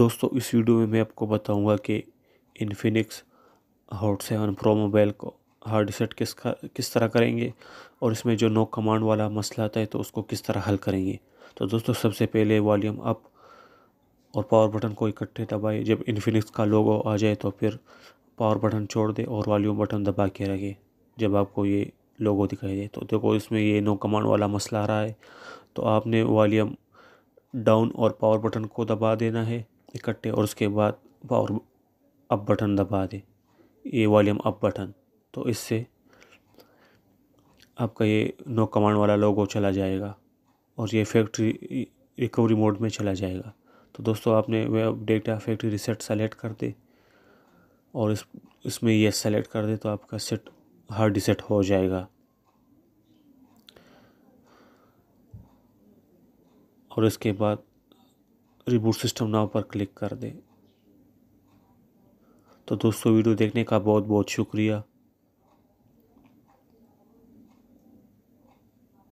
दोस्तों इस वीडियो में मैं आपको बताऊंगा कि Infinix hot seven pro mobile को हार्ड सेट किस किस तरह करेंगे और इसमें जो नो कमांड वाला मसला आता है तो उसको किस तरह हल करेंगे तो दोस्तों सबसे पहले वॉल्यूम अप और पावर बटन को इकट्ठे दबाए जब इन्फिनिक्स का लोगो आ जाए तो फिर पावर बटन छोड़ दे और वॉल्यूम बटन दबा के रखे जब आपको ये लोगो दिखाई दे तो देखो इसमें ये नो कमांड वाला मसला आ रहा है तो आपने वॉल्यूम डाउन और पावर बटन को दबा देना है इकट्ठे और उसके बाद पावर अप बटन दबा दें ये वॉल्यूम अप बटन तो इससे आपका ये नो कमांड वाला लोगो चला जाएगा और ये फैक्ट्री रिकवरी मोड में चला जाएगा तो दोस्तों आपने अपडेट या फैक्ट्री रिसेट सेलेक्ट कर दे और इस इसमें ये सेलेक्ट कर दे तो आपका सेट हार्ड रिसेट हो जाएगा और इसके बाद रिबूट सिस्टम नाव पर क्लिक कर दें तो दोस्तों वीडियो देखने का बहुत बहुत शुक्रिया